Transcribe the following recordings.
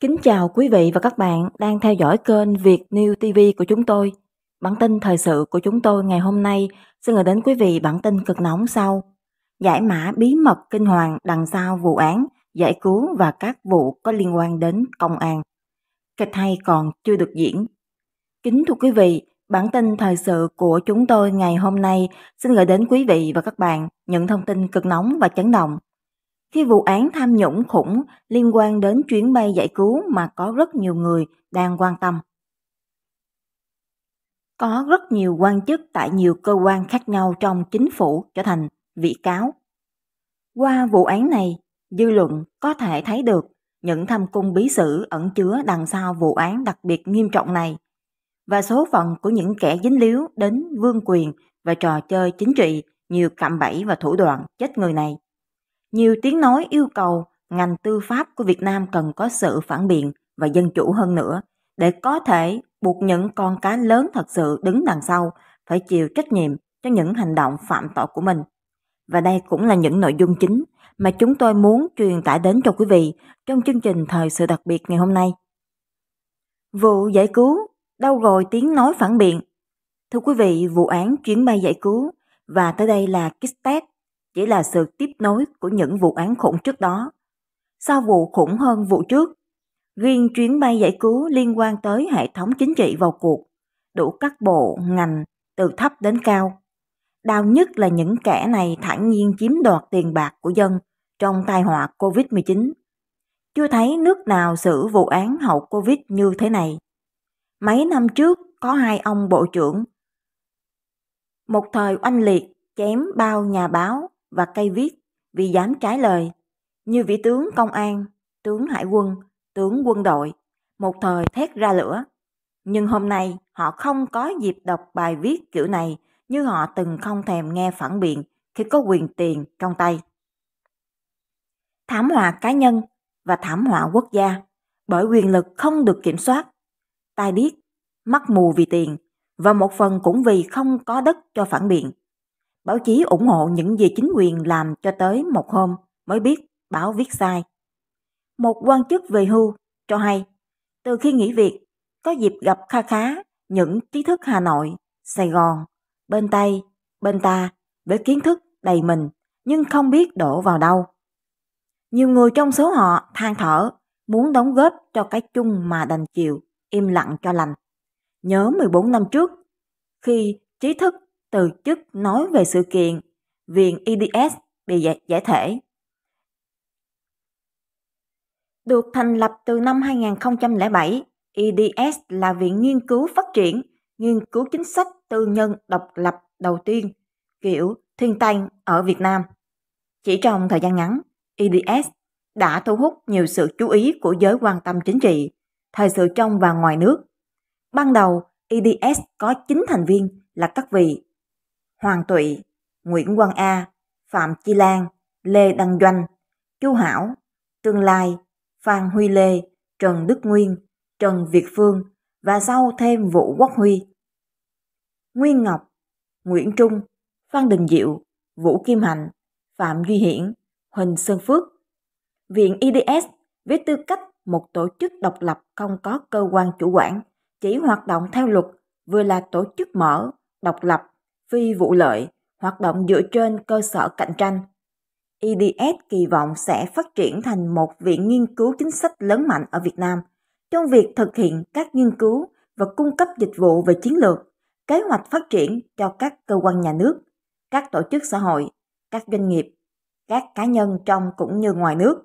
Kính chào quý vị và các bạn đang theo dõi kênh Việt New TV của chúng tôi. Bản tin thời sự của chúng tôi ngày hôm nay xin gửi đến quý vị bản tin cực nóng sau. Giải mã bí mật kinh hoàng đằng sau vụ án, giải cứu và các vụ có liên quan đến công an. Kịch hay còn chưa được diễn. Kính thưa quý vị, bản tin thời sự của chúng tôi ngày hôm nay xin gửi đến quý vị và các bạn những thông tin cực nóng và chấn động khi vụ án tham nhũng khủng liên quan đến chuyến bay giải cứu mà có rất nhiều người đang quan tâm. Có rất nhiều quan chức tại nhiều cơ quan khác nhau trong chính phủ trở thành vị cáo. Qua vụ án này, dư luận có thể thấy được những thâm cung bí sử ẩn chứa đằng sau vụ án đặc biệt nghiêm trọng này và số phận của những kẻ dính líu đến vương quyền và trò chơi chính trị nhiều cạm bẫy và thủ đoạn chết người này. Nhiều tiếng nói yêu cầu ngành tư pháp của Việt Nam cần có sự phản biện và dân chủ hơn nữa để có thể buộc những con cá lớn thật sự đứng đằng sau phải chịu trách nhiệm cho những hành động phạm tội của mình. Và đây cũng là những nội dung chính mà chúng tôi muốn truyền tải đến cho quý vị trong chương trình Thời sự đặc biệt ngày hôm nay. Vụ giải cứu, đâu rồi tiếng nói phản biện? Thưa quý vị, vụ án chuyến bay giải cứu và tới đây là kit test chỉ là sự tiếp nối của những vụ án khủng trước đó. Sau vụ khủng hơn vụ trước, riêng chuyến bay giải cứu liên quan tới hệ thống chính trị vào cuộc, đủ các bộ, ngành, từ thấp đến cao. Đau nhất là những kẻ này thản nhiên chiếm đoạt tiền bạc của dân trong tai họa Covid-19. Chưa thấy nước nào xử vụ án hậu Covid như thế này. Mấy năm trước có hai ông bộ trưởng. Một thời oanh liệt chém bao nhà báo và cây viết vì dám trái lời, như vị tướng công an, tướng hải quân, tướng quân đội, một thời thét ra lửa. Nhưng hôm nay họ không có dịp đọc bài viết kiểu này như họ từng không thèm nghe phản biện khi có quyền tiền trong tay. Thảm họa cá nhân và thảm họa quốc gia bởi quyền lực không được kiểm soát, tai điếc, mắt mù vì tiền và một phần cũng vì không có đất cho phản biện. Báo chí ủng hộ những gì chính quyền làm cho tới một hôm mới biết báo viết sai. Một quan chức về hưu cho hay, từ khi nghỉ việc, có dịp gặp kha khá những trí thức Hà Nội, Sài Gòn, bên Tây, bên ta, với kiến thức đầy mình, nhưng không biết đổ vào đâu. Nhiều người trong số họ than thở, muốn đóng góp cho cái chung mà đành chịu, im lặng cho lành. Nhớ 14 năm trước, khi trí thức từ chức nói về sự kiện viện EDS bị giải, giải thể. Được thành lập từ năm 2007, EDS là viện nghiên cứu phát triển, nghiên cứu chính sách tư nhân độc lập đầu tiên kiểu thiên tăng ở Việt Nam. Chỉ trong thời gian ngắn, EDS đã thu hút nhiều sự chú ý của giới quan tâm chính trị, thời sự trong và ngoài nước. Ban đầu, EDS có 9 thành viên là các vị Hoàng Tụy, Nguyễn Quang A, Phạm Chi Lan, Lê Đăng Doanh, Chu Hảo, Tương Lai, Phan Huy Lê, Trần Đức Nguyên, Trần Việt Phương và sau thêm Vũ Quốc Huy. Nguyên Ngọc, Nguyễn Trung, Phan Đình Diệu, Vũ Kim Hạnh, Phạm Duy Hiển, Huỳnh Sơn Phước. Viện IDS với tư cách một tổ chức độc lập không có cơ quan chủ quản, chỉ hoạt động theo luật, vừa là tổ chức mở, độc lập phi vụ lợi, hoạt động dựa trên cơ sở cạnh tranh. EDS kỳ vọng sẽ phát triển thành một viện nghiên cứu chính sách lớn mạnh ở Việt Nam trong việc thực hiện các nghiên cứu và cung cấp dịch vụ về chiến lược, kế hoạch phát triển cho các cơ quan nhà nước, các tổ chức xã hội, các doanh nghiệp, các cá nhân trong cũng như ngoài nước.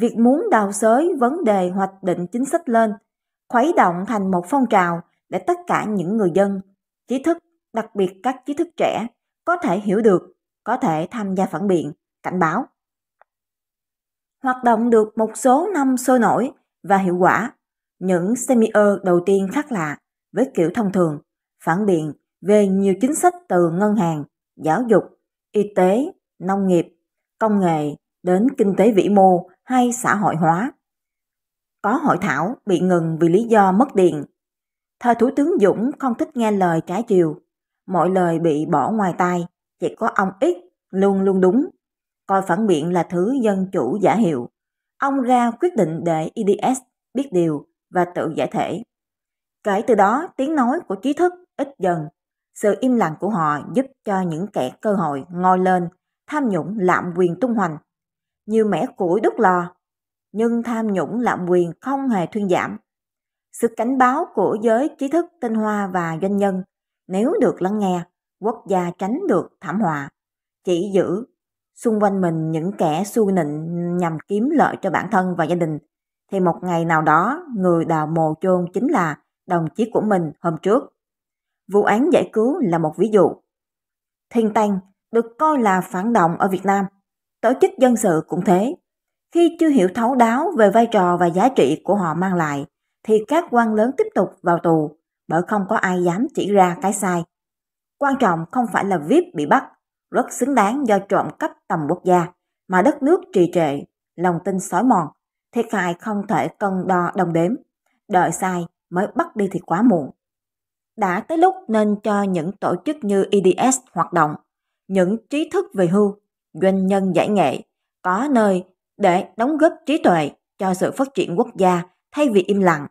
Việc muốn đào xới vấn đề hoạch định chính sách lên, khuấy động thành một phong trào để tất cả những người dân, trí thức đặc biệt các trí thức trẻ, có thể hiểu được, có thể tham gia phản biện, cảnh báo. Hoạt động được một số năm sôi nổi và hiệu quả, những semier đầu tiên khác lạ với kiểu thông thường, phản biện về nhiều chính sách từ ngân hàng, giáo dục, y tế, nông nghiệp, công nghệ đến kinh tế vĩ mô hay xã hội hóa. Có hội thảo bị ngừng vì lý do mất điện. Thời Thủ tướng Dũng không thích nghe lời trái chiều mọi lời bị bỏ ngoài tai, chỉ có ông ít luôn luôn đúng. Coi phản biện là thứ dân chủ giả hiệu. Ông ra quyết định để EDS biết điều và tự giải thể. Kể từ đó, tiếng nói của trí thức ít dần. Sự im lặng của họ giúp cho những kẻ cơ hội ngồi lên, tham nhũng lạm quyền tung hoành. Nhiều mẻ củi đúc lò, nhưng tham nhũng lạm quyền không hề thuyên giảm. Sự cảnh báo của giới trí thức tinh hoa và doanh nhân nếu được lắng nghe, quốc gia tránh được thảm họa. Chỉ giữ xung quanh mình những kẻ su nịnh nhằm kiếm lợi cho bản thân và gia đình, thì một ngày nào đó người đào mồ chôn chính là đồng chí của mình hôm trước. Vụ án giải cứu là một ví dụ. Thiên Tăng được coi là phản động ở Việt Nam. Tổ chức dân sự cũng thế. Khi chưa hiểu thấu đáo về vai trò và giá trị của họ mang lại, thì các quan lớn tiếp tục vào tù, bởi không có ai dám chỉ ra cái sai. Quan trọng không phải là VIP bị bắt, rất xứng đáng do trộm cắp tầm quốc gia, mà đất nước trì trệ, lòng tin xói mòn, thiệt hại không thể cân đo đồng đếm, đợi sai mới bắt đi thì quá muộn. Đã tới lúc nên cho những tổ chức như EDS hoạt động, những trí thức về hưu, doanh nhân giải nghệ, có nơi để đóng góp trí tuệ cho sự phát triển quốc gia thay vì im lặng.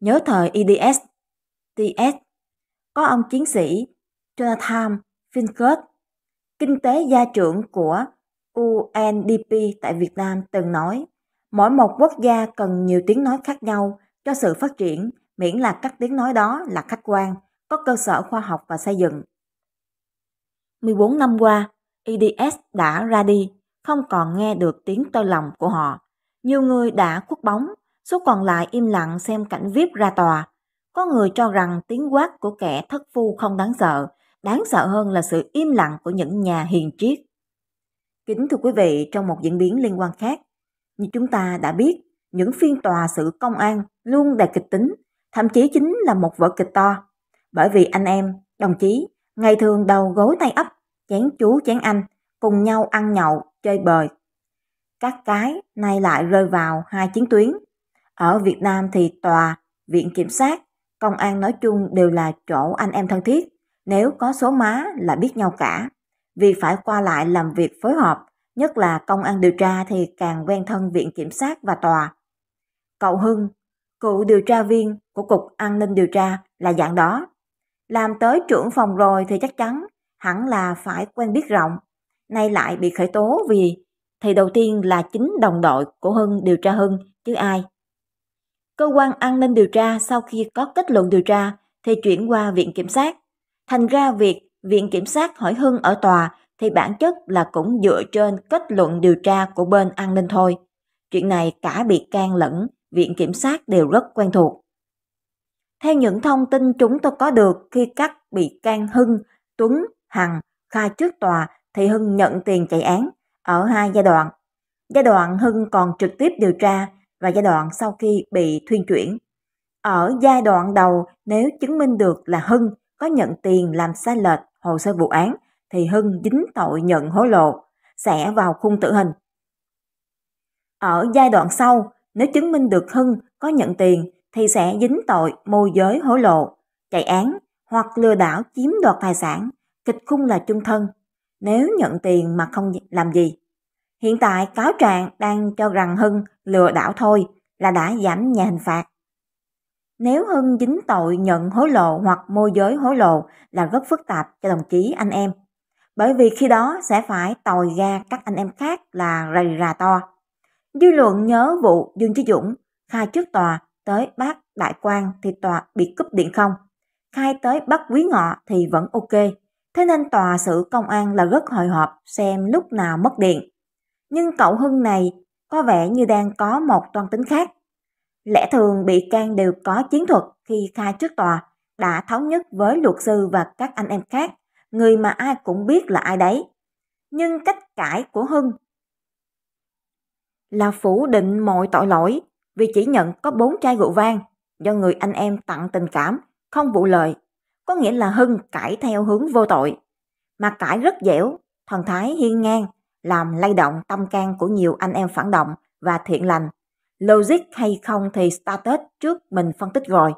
Nhớ thời EDS TS, có ông chiến sĩ Jonathan Finkert, kinh tế gia trưởng của UNDP tại Việt Nam từng nói, mỗi một quốc gia cần nhiều tiếng nói khác nhau cho sự phát triển, miễn là các tiếng nói đó là khách quan, có cơ sở khoa học và xây dựng. 14 năm qua, EDS đã ra đi, không còn nghe được tiếng tơ lòng của họ. Nhiều người đã khuất bóng, số còn lại im lặng xem cảnh VIP ra tòa, có người cho rằng tiếng quát của kẻ thất phu không đáng sợ, đáng sợ hơn là sự im lặng của những nhà hiền triết. Kính thưa quý vị, trong một diễn biến liên quan khác, như chúng ta đã biết, những phiên tòa xử công an luôn đầy kịch tính, thậm chí chính là một vở kịch to. Bởi vì anh em, đồng chí, ngày thường đầu gối tay ấp, chén chú chén anh, cùng nhau ăn nhậu, chơi bời. Các cái nay lại rơi vào hai chiến tuyến. Ở Việt Nam thì tòa, viện kiểm sát công an nói chung đều là chỗ anh em thân thiết, nếu có số má là biết nhau cả. Vì phải qua lại làm việc phối hợp, nhất là công an điều tra thì càng quen thân viện kiểm sát và tòa. Cậu Hưng, cựu điều tra viên của Cục An ninh điều tra là dạng đó. Làm tới trưởng phòng rồi thì chắc chắn hẳn là phải quen biết rộng. Nay lại bị khởi tố vì thì đầu tiên là chính đồng đội của Hưng điều tra Hưng chứ ai. Cơ quan an ninh điều tra sau khi có kết luận điều tra thì chuyển qua Viện Kiểm sát. Thành ra việc Viện Kiểm sát hỏi Hưng ở tòa thì bản chất là cũng dựa trên kết luận điều tra của bên an ninh thôi. Chuyện này cả bị can lẫn Viện Kiểm sát đều rất quen thuộc. Theo những thông tin chúng tôi có được khi các bị can Hưng, Tuấn, Hằng khai trước tòa thì Hưng nhận tiền chạy án ở hai giai đoạn. Giai đoạn Hưng còn trực tiếp điều tra và giai đoạn sau khi bị thuyên chuyển. Ở giai đoạn đầu, nếu chứng minh được là Hưng có nhận tiền làm sai lệch hồ sơ vụ án, thì Hưng dính tội nhận hối lộ, sẽ vào khung tử hình. Ở giai đoạn sau, nếu chứng minh được Hưng có nhận tiền thì sẽ dính tội môi giới hối lộ, chạy án hoặc lừa đảo chiếm đoạt tài sản, kịch khung là chung thân. Nếu nhận tiền mà không làm gì Hiện tại cáo trạng đang cho rằng Hưng lừa đảo thôi là đã giảm nhà hình phạt. Nếu Hưng dính tội nhận hối lộ hoặc môi giới hối lộ là rất phức tạp cho đồng chí anh em, bởi vì khi đó sẽ phải tòi ra các anh em khác là rầy rà to. Dư luận nhớ vụ Dương Chí Dũng khai trước tòa tới bác đại quan thì tòa bị cúp điện không, khai tới bác quý ngọ thì vẫn ok, thế nên tòa xử công an là rất hồi hộp xem lúc nào mất điện nhưng cậu Hưng này có vẻ như đang có một toan tính khác. Lẽ thường bị can đều có chiến thuật khi khai trước tòa, đã thống nhất với luật sư và các anh em khác, người mà ai cũng biết là ai đấy. Nhưng cách cãi của Hưng là phủ định mọi tội lỗi vì chỉ nhận có bốn chai rượu vang do người anh em tặng tình cảm, không vụ lợi. Có nghĩa là Hưng cãi theo hướng vô tội, mà cãi rất dẻo, thần thái hiên ngang, làm lay động tâm can của nhiều anh em phản động và thiện lành. Logic hay không thì status trước mình phân tích rồi.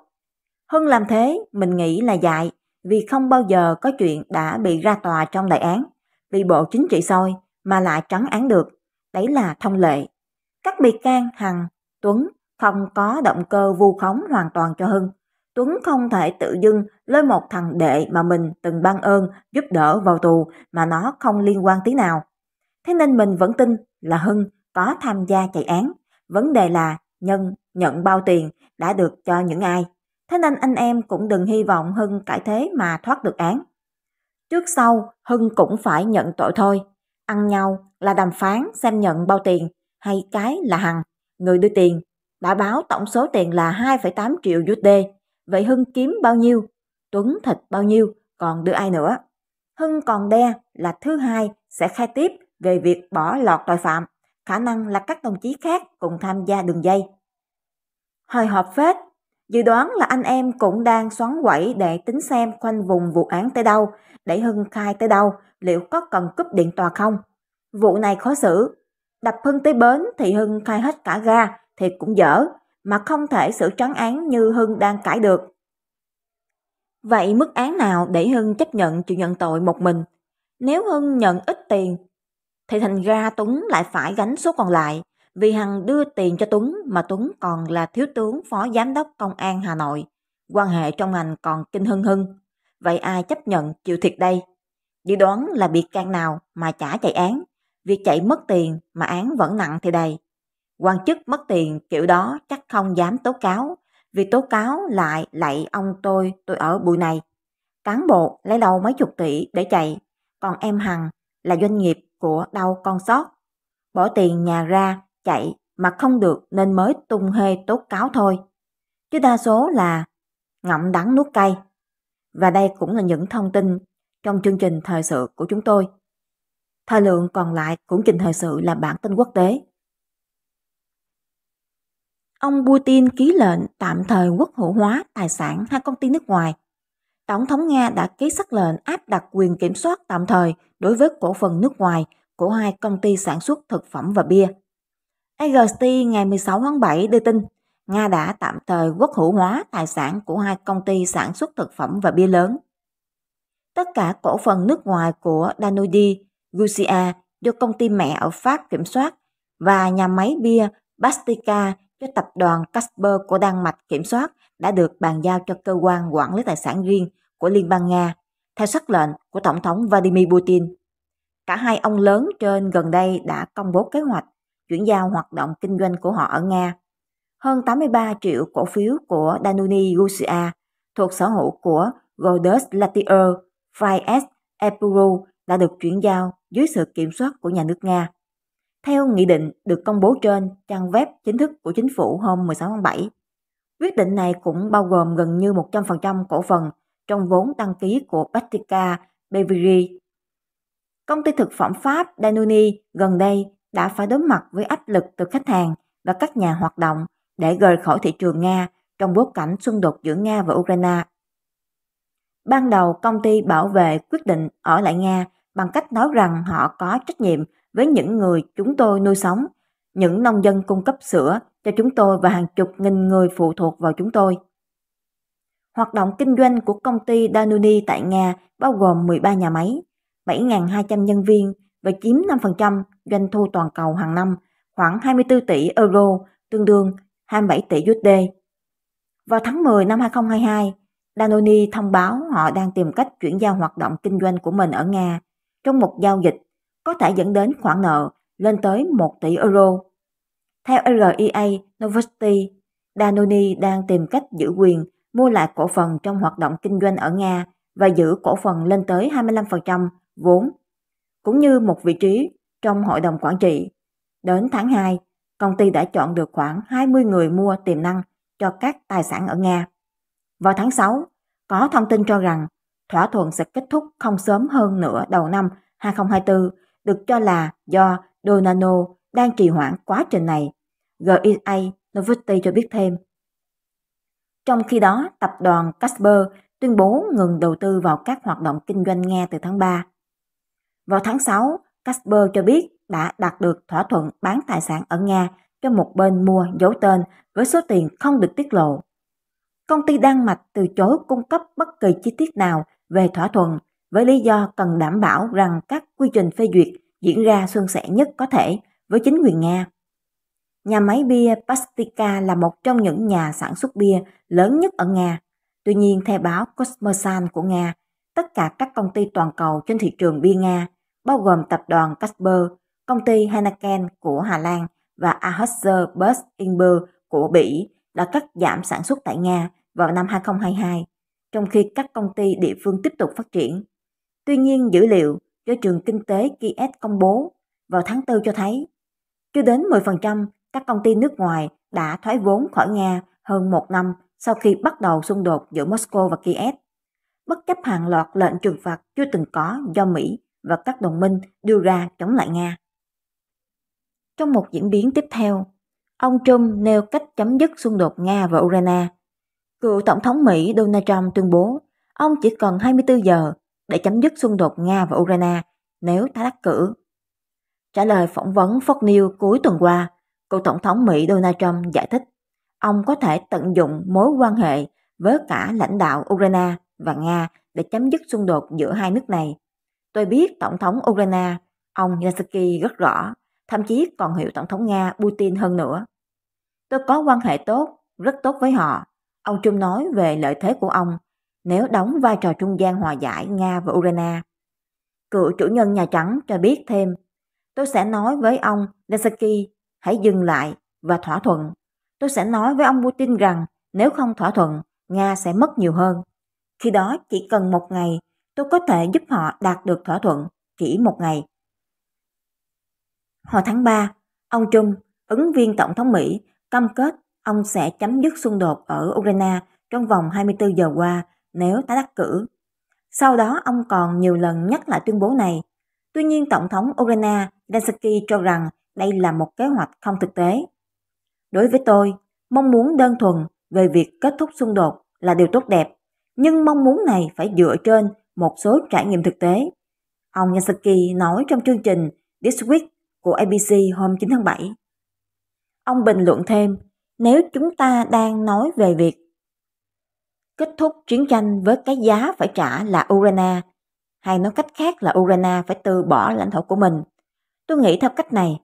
Hưng làm thế, mình nghĩ là dại, vì không bao giờ có chuyện đã bị ra tòa trong đại án, bị bộ chính trị soi mà lại trắng án được. Đấy là thông lệ. Các bị can Hằng, Tuấn không có động cơ vu khống hoàn toàn cho Hưng. Tuấn không thể tự dưng lôi một thằng đệ mà mình từng ban ơn giúp đỡ vào tù mà nó không liên quan tí nào thế nên mình vẫn tin là Hưng có tham gia chạy án. Vấn đề là Nhân nhận bao tiền đã được cho những ai. Thế nên anh em cũng đừng hy vọng Hưng cải thế mà thoát được án. Trước sau, Hưng cũng phải nhận tội thôi. Ăn nhau là đàm phán xem nhận bao tiền hay cái là Hằng, người đưa tiền, đã báo tổng số tiền là 2,8 triệu USD. Vậy Hưng kiếm bao nhiêu? Tuấn thịt bao nhiêu? Còn đưa ai nữa? Hưng còn đe là thứ hai sẽ khai tiếp về việc bỏ lọt tội phạm, khả năng là các đồng chí khác cùng tham gia đường dây. Hồi họp phết, dự đoán là anh em cũng đang xoắn quẩy để tính xem khoanh vùng vụ án tới đâu, để Hưng khai tới đâu, liệu có cần cúp điện tòa không. Vụ này khó xử, đập Hưng tới bến thì Hưng khai hết cả ga thì cũng dở, mà không thể xử trắng án như Hưng đang cãi được. Vậy mức án nào để Hưng chấp nhận chịu nhận tội một mình? Nếu Hưng nhận ít tiền thì thành ra Tuấn lại phải gánh số còn lại vì Hằng đưa tiền cho Tuấn mà Tuấn còn là thiếu tướng phó giám đốc công an Hà Nội. Quan hệ trong ngành còn kinh hưng hưng. Vậy ai chấp nhận chịu thiệt đây? Dự đoán là bị can nào mà trả chạy án. Việc chạy mất tiền mà án vẫn nặng thì đầy. Quan chức mất tiền kiểu đó chắc không dám tố cáo. Vì tố cáo lại lạy ông tôi tôi ở bụi này. Cán bộ lấy đâu mấy chục tỷ để chạy. Còn em Hằng là doanh nghiệp của đau con sót. Bỏ tiền nhà ra, chạy mà không được nên mới tung hê tố cáo thôi. Chứ đa số là ngậm đắng nuốt cay. Và đây cũng là những thông tin trong chương trình thời sự của chúng tôi. Thời lượng còn lại cũng trình thời sự là bản tin quốc tế. Ông Putin ký lệnh tạm thời quốc hữu hóa tài sản hai công ty nước ngoài. Tổng thống Nga đã ký sắc lệnh áp đặt quyền kiểm soát tạm thời đối với cổ phần nước ngoài của hai công ty sản xuất thực phẩm và bia. AGT ngày 16 tháng 7 đưa tin Nga đã tạm thời quốc hữu hóa tài sản của hai công ty sản xuất thực phẩm và bia lớn. Tất cả cổ phần nước ngoài của Danudi, Gusia do công ty mẹ ở Pháp kiểm soát và nhà máy bia Bastica do tập đoàn Casper của Đan Mạch kiểm soát đã được bàn giao cho cơ quan quản lý tài sản riêng của Liên bang Nga theo sắc lệnh của Tổng thống Vladimir Putin. Cả hai ông lớn trên gần đây đã công bố kế hoạch chuyển giao hoạt động kinh doanh của họ ở Nga. Hơn 83 triệu cổ phiếu của Danone Russia thuộc sở hữu của Golders Latier, Fries Epuru đã được chuyển giao dưới sự kiểm soát của nhà nước Nga. Theo nghị định được công bố trên trang web chính thức của chính phủ hôm 16 tháng 7, quyết định này cũng bao gồm gần như 100% cổ phần trong vốn đăng ký của Batica Beverage. Công ty thực phẩm Pháp Danone gần đây đã phải đối mặt với áp lực từ khách hàng và các nhà hoạt động để rời khỏi thị trường Nga trong bối cảnh xung đột giữa Nga và Ukraine. Ban đầu, công ty bảo vệ quyết định ở lại Nga bằng cách nói rằng họ có trách nhiệm với những người chúng tôi nuôi sống, những nông dân cung cấp sữa cho chúng tôi và hàng chục nghìn người phụ thuộc vào chúng tôi. Hoạt động kinh doanh của công ty Danone tại Nga bao gồm 13 nhà máy, 7.200 nhân viên và chiếm 5% doanh thu toàn cầu hàng năm, khoảng 24 tỷ euro, tương đương 27 tỷ USD. Vào tháng 10 năm 2022, Danone thông báo họ đang tìm cách chuyển giao hoạt động kinh doanh của mình ở Nga trong một giao dịch có thể dẫn đến khoản nợ lên tới 1 tỷ euro. Theo REA Novosti, Danone đang tìm cách giữ quyền mua lại cổ phần trong hoạt động kinh doanh ở Nga và giữ cổ phần lên tới 25% vốn, cũng như một vị trí trong hội đồng quản trị. Đến tháng 2, công ty đã chọn được khoảng 20 người mua tiềm năng cho các tài sản ở Nga. Vào tháng 6, có thông tin cho rằng thỏa thuận sẽ kết thúc không sớm hơn nữa đầu năm 2024, được cho là do Donano đang trì hoãn quá trình này. GIA Novosti cho biết thêm, trong khi đó, tập đoàn Casper tuyên bố ngừng đầu tư vào các hoạt động kinh doanh Nga từ tháng 3. Vào tháng 6, Casper cho biết đã đạt được thỏa thuận bán tài sản ở Nga cho một bên mua giấu tên với số tiền không được tiết lộ. Công ty Đan Mạch từ chối cung cấp bất kỳ chi tiết nào về thỏa thuận với lý do cần đảm bảo rằng các quy trình phê duyệt diễn ra suôn sẻ nhất có thể với chính quyền Nga. Nhà máy bia Pastika là một trong những nhà sản xuất bia lớn nhất ở Nga. Tuy nhiên, theo báo Cosmosan của Nga, tất cả các công ty toàn cầu trên thị trường bia Nga, bao gồm tập đoàn Casper, công ty Heineken của Hà Lan và Anheuser Busch InBev của Bỉ đã cắt giảm sản xuất tại Nga vào năm 2022, trong khi các công ty địa phương tiếp tục phát triển. Tuy nhiên, dữ liệu do trường kinh tế Kiev công bố vào tháng 4 cho thấy chưa đến 10% các công ty nước ngoài đã thoái vốn khỏi Nga hơn một năm sau khi bắt đầu xung đột giữa Moscow và Kiev, bất chấp hàng loạt lệnh trừng phạt chưa từng có do Mỹ và các đồng minh đưa ra chống lại Nga. Trong một diễn biến tiếp theo, ông Trump nêu cách chấm dứt xung đột Nga và Ukraine. Cựu Tổng thống Mỹ Donald Trump tuyên bố ông chỉ cần 24 giờ để chấm dứt xung đột Nga và Ukraine nếu tái đắc cử. Trả lời phỏng vấn Fox News cuối tuần qua, Cựu Tổng thống Mỹ Donald Trump giải thích ông có thể tận dụng mối quan hệ với cả lãnh đạo Ukraine và Nga để chấm dứt xung đột giữa hai nước này. Tôi biết Tổng thống Ukraine, ông Zelensky rất rõ, thậm chí còn hiểu Tổng thống Nga Putin hơn nữa. Tôi có quan hệ tốt, rất tốt với họ. Ông trump nói về lợi thế của ông nếu đóng vai trò trung gian hòa giải Nga và Ukraine. Cựu chủ nhân Nhà Trắng cho biết thêm, tôi sẽ nói với ông Zelensky hãy dừng lại và thỏa thuận. Tôi sẽ nói với ông Putin rằng nếu không thỏa thuận, Nga sẽ mất nhiều hơn. Khi đó chỉ cần một ngày, tôi có thể giúp họ đạt được thỏa thuận, chỉ một ngày. Hồi tháng 3, ông Trump, ứng viên Tổng thống Mỹ, cam kết ông sẽ chấm dứt xung đột ở Ukraine trong vòng 24 giờ qua nếu tái đắc cử. Sau đó ông còn nhiều lần nhắc lại tuyên bố này. Tuy nhiên Tổng thống Ukraine Zelensky cho rằng đây là một kế hoạch không thực tế. Đối với tôi, mong muốn đơn thuần về việc kết thúc xung đột là điều tốt đẹp, nhưng mong muốn này phải dựa trên một số trải nghiệm thực tế. Ông Yasaki nói trong chương trình This Week của ABC hôm 9 tháng 7. Ông bình luận thêm, nếu chúng ta đang nói về việc kết thúc chiến tranh với cái giá phải trả là Urana, hay nói cách khác là Urana phải từ bỏ lãnh thổ của mình. Tôi nghĩ theo cách này,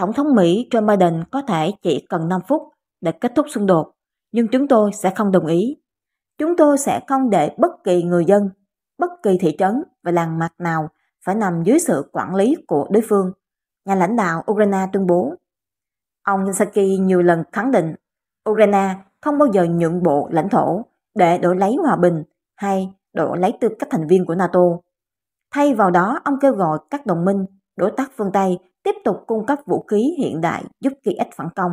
Tổng thống Mỹ Joe Biden có thể chỉ cần 5 phút để kết thúc xung đột, nhưng chúng tôi sẽ không đồng ý. Chúng tôi sẽ không để bất kỳ người dân, bất kỳ thị trấn và làng mạc nào phải nằm dưới sự quản lý của đối phương, nhà lãnh đạo Ukraine tuyên bố. Ông Zelensky nhiều lần khẳng định Ukraine không bao giờ nhượng bộ lãnh thổ để đổi lấy hòa bình hay đổi lấy tư cách thành viên của NATO. Thay vào đó, ông kêu gọi các đồng minh, đối tác phương Tây tiếp tục cung cấp vũ khí hiện đại giúp Kiev phản công.